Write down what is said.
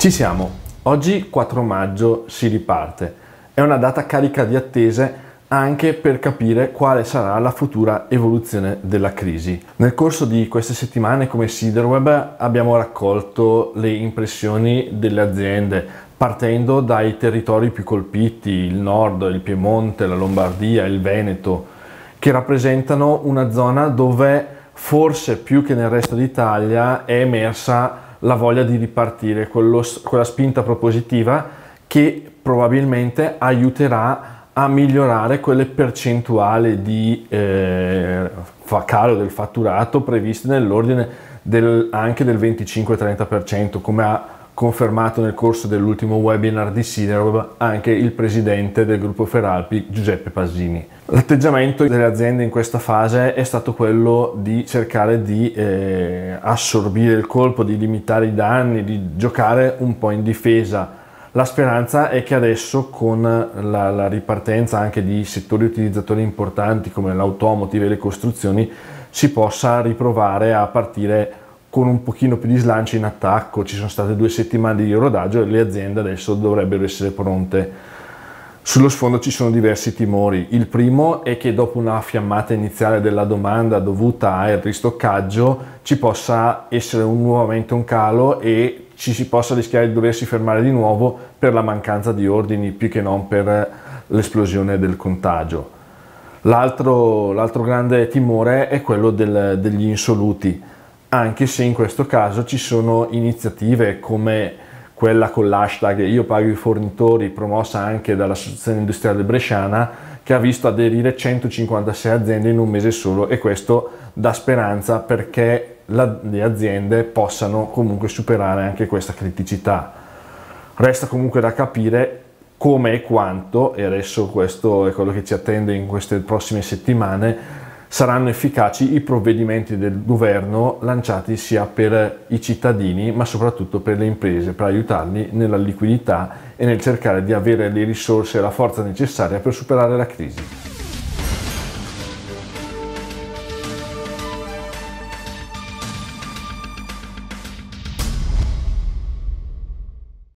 Ci siamo, oggi 4 maggio si riparte. È una data carica di attese anche per capire quale sarà la futura evoluzione della crisi. Nel corso di queste settimane come Siderweb abbiamo raccolto le impressioni delle aziende partendo dai territori più colpiti, il nord, il Piemonte, la Lombardia, il Veneto, che rappresentano una zona dove forse più che nel resto d'Italia è emersa la voglia di ripartire, quello, quella spinta propositiva che probabilmente aiuterà a migliorare quelle percentuali di eh, calo del fatturato previste nell'ordine del, anche del 25-30%, come ha confermato nel corso dell'ultimo webinar di Siderov anche il presidente del gruppo Feralpi Giuseppe Pasini. L'atteggiamento delle aziende in questa fase è stato quello di cercare di eh, assorbire il colpo, di limitare i danni, di giocare un po' in difesa. La speranza è che adesso con la, la ripartenza anche di settori utilizzatori importanti come l'automotive e le costruzioni si possa riprovare a partire con un pochino più di slancio in attacco, ci sono state due settimane di rodaggio e le aziende adesso dovrebbero essere pronte. Sullo sfondo ci sono diversi timori. Il primo è che dopo una fiammata iniziale della domanda dovuta al ristoccaggio ci possa essere un, nuovamente un calo e ci si possa rischiare di doversi fermare di nuovo per la mancanza di ordini più che non per l'esplosione del contagio. L'altro, l'altro grande timore è quello del, degli insoluti anche se in questo caso ci sono iniziative come quella con l'hashtag Io pago i fornitori, promossa anche dall'Associazione Industriale Bresciana, che ha visto aderire 156 aziende in un mese solo e questo dà speranza perché la, le aziende possano comunque superare anche questa criticità. Resta comunque da capire come e quanto, e adesso questo è quello che ci attende in queste prossime settimane, saranno efficaci i provvedimenti del governo lanciati sia per i cittadini ma soprattutto per le imprese per aiutarli nella liquidità e nel cercare di avere le risorse e la forza necessaria per superare la crisi.